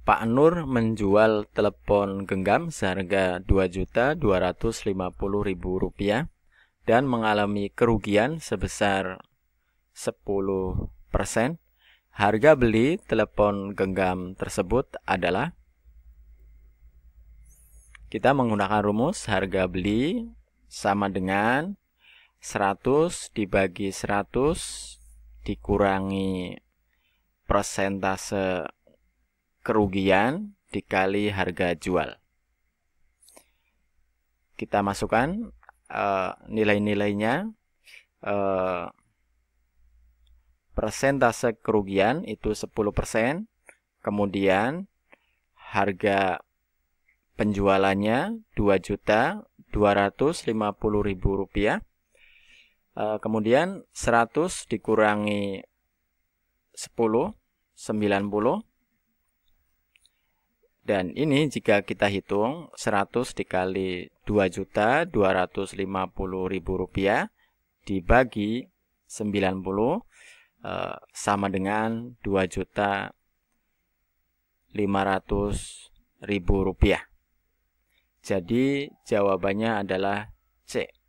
Pak Nur menjual telepon genggam seharga Rp2.250.000 dan mengalami kerugian sebesar 10%. Harga beli telepon genggam tersebut adalah kita menggunakan rumus harga beli sama dengan 100 dibagi 100 dikurangi persentase kerugian dikali harga jual. Kita masukkan uh, nilai-nilainya. Uh, persentase kerugian itu 10%, kemudian harga penjualannya 2.250.000 rupiah. Eh, kemudian 100 dikurangi 10, 90. Dan ini jika kita hitung 100 dikali 2.250.000 rupiah dibagi 90 eh, sama dengan 2.500.000 rupiah. Jadi jawabannya adalah C.